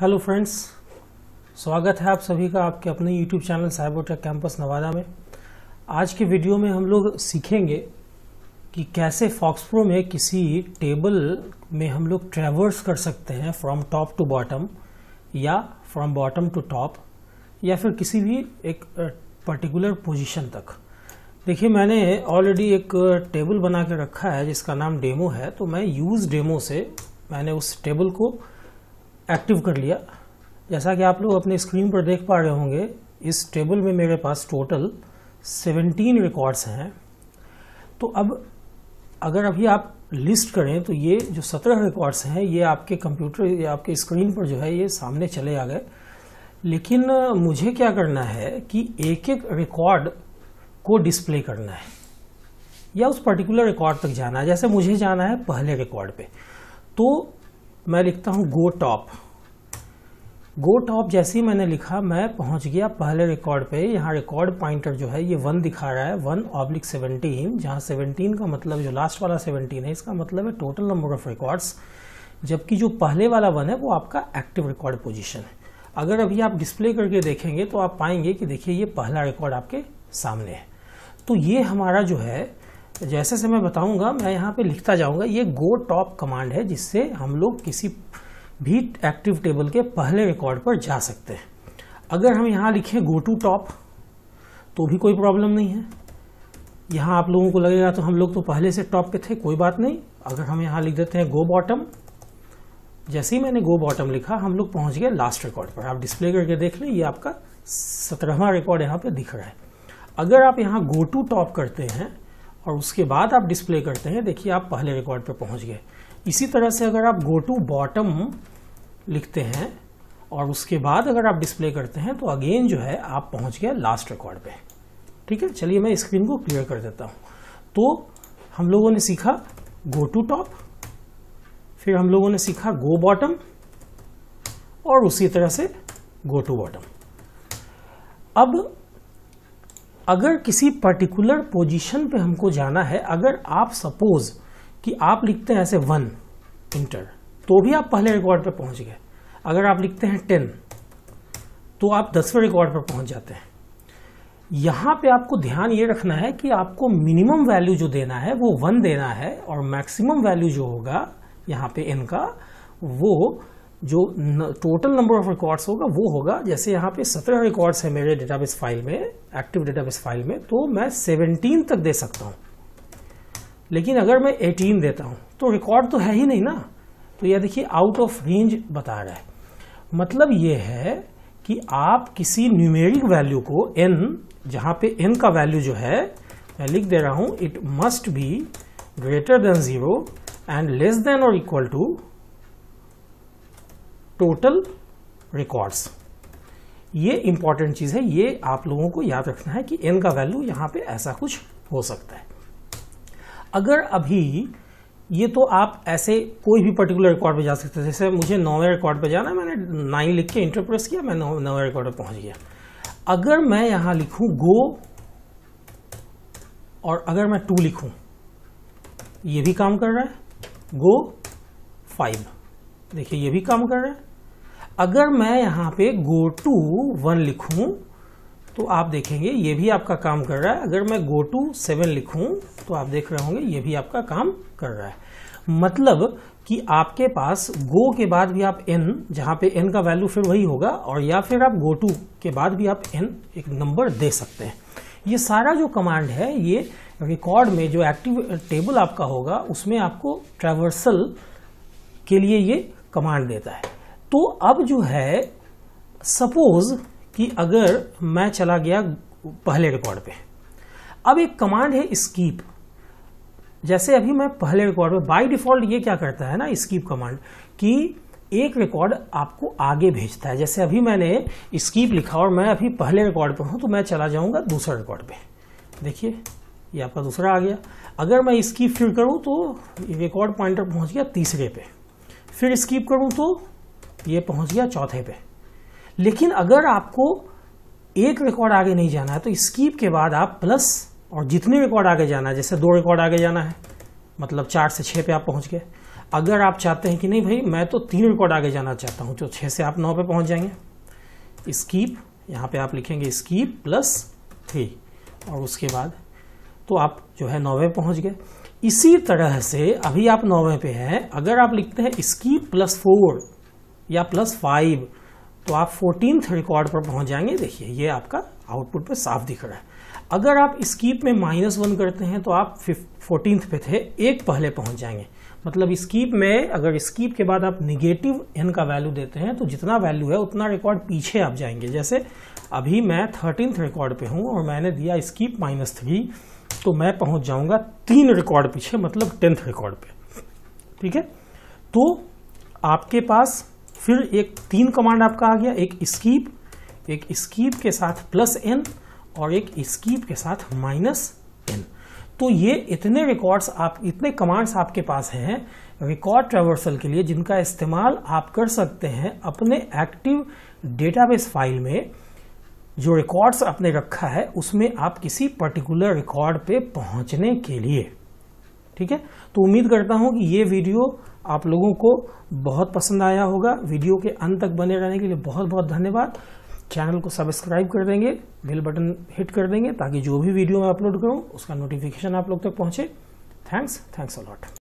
hello friends स्वागत है आप सभी का आपके अपने YouTube channel Cybotech campus Nawada में आज के वीडियो में हम लोग सीखेंगे कि कैसे फॉक्सप्रो में किसी टेबल में हम लोग ट्रेवर्स कर सकते हैं फ्रॉम टॉप टू बॉटम या फ्रॉम बॉटम टू टॉप या फिर किसी भी एक पर्टिकुलर पोजीशन तक देखिए मैंने ऑलरेडी एक टेबल बना के रखा है जिसका नाम डेमो है तो मैं यूज़ डेमो से मैंने उस टेबल को एक्टिव कर लिया जैसा कि आप लोग अपने स्क्रीन पर देख पा रहे होंगे इस टेबल में मेरे पास टोटल 17 रिकॉर्ड्स हैं तो अब अगर अभी आप लिस्ट करें तो ये जो 17 रिकॉर्ड्स हैं ये आपके कंप्यूटर या आपके स्क्रीन पर जो है ये सामने चले आ गए लेकिन मुझे क्या करना है कि एक एक रिकॉर्ड को डिस्प्ले करना है या उस पर्टिकुलर रिकॉर्ड तक जाना है जैसे मुझे जाना है पहले रिकॉर्ड पे तो मैं लिखता हूँ गो टॉप गो टॉप जैसे ही मैंने लिखा मैं पहुंच गया पहले रिकॉर्ड पे यहाँ रिकॉर्ड पॉइंटर जो है ये वन दिखा रहा है वन ऑब्लिक सेवनटीन जहाँ सेवनटीन का मतलब जो लास्ट वाला सेवनटीन है इसका मतलब है टोटल नंबर ऑफ रिकॉर्ड्स जबकि जो पहले वाला वन है वो आपका एक्टिव रिकॉर्ड पोजिशन है अगर अभी आप डिस्प्ले करके देखेंगे तो आप पाएंगे कि देखिए ये पहला रिकॉर्ड आपके सामने है तो ये हमारा जो है जैसे से मैं बताऊंगा मैं यहाँ पे लिखता जाऊंगा ये गो टॉप कमांड है जिससे हम लोग किसी भी एक्टिव टेबल के पहले रिकॉर्ड पर जा सकते हैं अगर हम यहाँ लिखें गो टू टॉप तो भी कोई प्रॉब्लम नहीं है यहाँ आप लोगों को लगेगा तो हम लोग तो पहले से टॉप पे थे कोई बात नहीं अगर हम यहाँ लिख देते हैं गो बॉटम जैसे ही मैंने गो बॉटम लिखा हम लोग पहुँच गए लास्ट रिकॉर्ड पर आप डिस्प्ले करके देख लें ये आपका सत्रहवा रिकॉर्ड यहाँ पर दिख रहा है अगर आप यहाँ गो टू टॉप करते हैं और उसके बाद आप डिस्प्ले करते हैं देखिए आप पहले रिकॉर्ड पे पहुंच गए इसी तरह से अगर आप गो टू बॉटम लिखते हैं और उसके बाद अगर आप डिस्प्ले करते हैं तो अगेन जो है आप पहुंच गए लास्ट रिकॉर्ड पे ठीक है चलिए मैं स्क्रीन को क्लियर कर देता हूँ तो हम लोगों ने सीखा गो टू टॉप फिर हम लोगों ने सीखा गो बॉटम और उसी तरह से गो टू बॉटम अब अगर किसी पर्टिकुलर पोजीशन पे हमको जाना है अगर आप सपोज कि आप लिखते हैं ऐसे वन इंटर तो भी आप पहले रिकॉर्ड पे पहुंच गए अगर आप लिखते हैं टेन तो आप दसवें रिकॉर्ड पर पहुंच जाते हैं यहाँ पे आपको ध्यान ये रखना है कि आपको मिनिमम वैल्यू जो देना है वो वन देना है और मैक्सिमम वैल्यू जो होगा यहाँ पे इनका वो जो टोटल नंबर ऑफ रिकॉर्ड्स होगा वो होगा जैसे यहाँ पे सत्रह रिकॉर्ड्स है मेरे डेटाबेस फाइल में एक्टिव डेटाबेस फाइल में तो मैं सेवनटीन तक दे सकता हूँ लेकिन अगर मैं एटीन देता हूँ तो रिकॉर्ड तो है ही नहीं ना तो यह देखिए आउट ऑफ रेंज बता रहा है मतलब ये है कि आप किसी न्यूमेरिक वैल्यू को एन जहाँ पे एन का वैल्यू जो है मैं लिख दे रहा हूँ it must be greater than zero and less than और इक्वल टू टोटल रिकॉर्ड्स ये इंपॉर्टेंट चीज है ये आप लोगों को याद रखना है कि एन का वैल्यू यहां पे ऐसा कुछ हो सकता है अगर अभी ये तो आप ऐसे कोई भी पर्टिकुलर रिकॉर्ड पे जा सकते हैं जैसे मुझे नौवे रिकॉर्ड पे जाना है मैंने नाइन लिख के इंटरप्रेस किया मैं नौवे रिकॉर्ड पर पहुंच गया अगर मैं यहां लिखूं गो और अगर मैं टू लिखूं ये भी काम कर रहा है गो फाइव देखिए ये भी काम कर रहा है अगर मैं यहाँ पे गो टू वन लिखूँ तो आप देखेंगे ये भी आपका काम कर रहा है अगर मैं गो टू सेवन लिखूँ तो आप देख रहे होंगे ये भी आपका काम कर रहा है मतलब कि आपके पास गो के बाद भी आप एन जहाँ पे एन का वैल्यू फिर वही होगा और या फिर आप गो टू के बाद भी आप एन एक नंबर दे सकते हैं ये सारा जो कमांड है ये रिकॉर्ड में जो एक्टिव टेबल आपका होगा उसमें आपको ट्रैवर्सल के लिए ये कमांड देता है तो अब जो है सपोज कि अगर मैं चला गया पहले रिकॉर्ड पे अब एक कमांड है स्कीप जैसे अभी मैं पहले रिकॉर्ड पे बाय डिफॉल्ट ये क्या करता है ना स्कीप कमांड कि एक रिकॉर्ड आपको आगे भेजता है जैसे अभी मैंने स्कीप लिखा और मैं अभी पहले रिकॉर्ड पर हूं तो मैं चला जाऊंगा दूसरा रिकॉर्ड पे देखिए ये आपका दूसरा आ गया अगर मैं स्कीप फिर करूं तो रिकॉर्ड पॉइंटर पहुंच गया तीसरे पे फिर स्कीप करूं तो ये पहुंच गया चौथे पे लेकिन अगर आपको एक रिकॉर्ड आगे नहीं जाना है तो स्कीप के बाद आप प्लस और जितने रिकॉर्ड आगे जाना है जैसे दो रिकॉर्ड आगे जाना है मतलब चार से छः पे आप पहुंच गए अगर आप चाहते हैं कि नहीं भाई मैं तो तीन रिकॉर्ड आगे जाना चाहता हूं तो छः से आप नौ पे पहुंच जाएंगे स्कीप यहाँ पे आप लिखेंगे स्कीप प्लस थ्री और उसके बाद तो आप जो है नौवे पहुंच गए इसी तरह से अभी आप नौवे पे हैं अगर आप लिखते हैं स्कीप प्लस फोर या प्लस फाइव तो आप फोर्टीनथ रिकॉर्ड पर पहुंच जाएंगे देखिए ये आपका आउटपुट पर साफ दिख रहा है अगर आप स्कीप में माइनस वन करते हैं तो आप फोर्टीनथ पे थे एक पहले पहुंच जाएंगे मतलब स्कीप में अगर स्कीप के बाद आप निगेटिव एन का वैल्यू देते हैं तो जितना वैल्यू है उतना रिकॉर्ड पीछे आप जाएंगे जैसे अभी मैं थर्टीनथ रिकॉर्ड पे हूँ और मैंने दिया स्कीप माइनस थ्री तो मैं पहुँच जाऊँगा तीन रिकॉर्ड पीछे मतलब टेंथ रिकॉर्ड पे ठीक है तो आपके पास फिर एक तीन कमांड आपका आ गया एक स्कीप एक स्कीप के साथ प्लस एन और एक स्कीप के साथ माइनस एन तो ये इतने रिकॉर्ड्स आप इतने कमांड्स आपके पास हैं रिकॉर्ड ट्रेवर्सल के लिए जिनका इस्तेमाल आप कर सकते हैं अपने एक्टिव डेटाबेस फाइल में जो रिकॉर्ड्स आपने रखा है उसमें आप किसी पर्टिकुलर रिकॉर्ड पे पहुंचने के लिए ठीक है तो उम्मीद करता हूँ कि ये वीडियो आप लोगों को बहुत पसंद आया होगा वीडियो के अंत तक बने रहने के लिए बहुत बहुत धन्यवाद चैनल को सब्सक्राइब कर देंगे बेल बटन हिट कर देंगे ताकि जो भी वीडियो मैं अपलोड करूँ उसका नोटिफिकेशन आप लोग तक पहुँचे थैंक्स थैंक्स अलॉट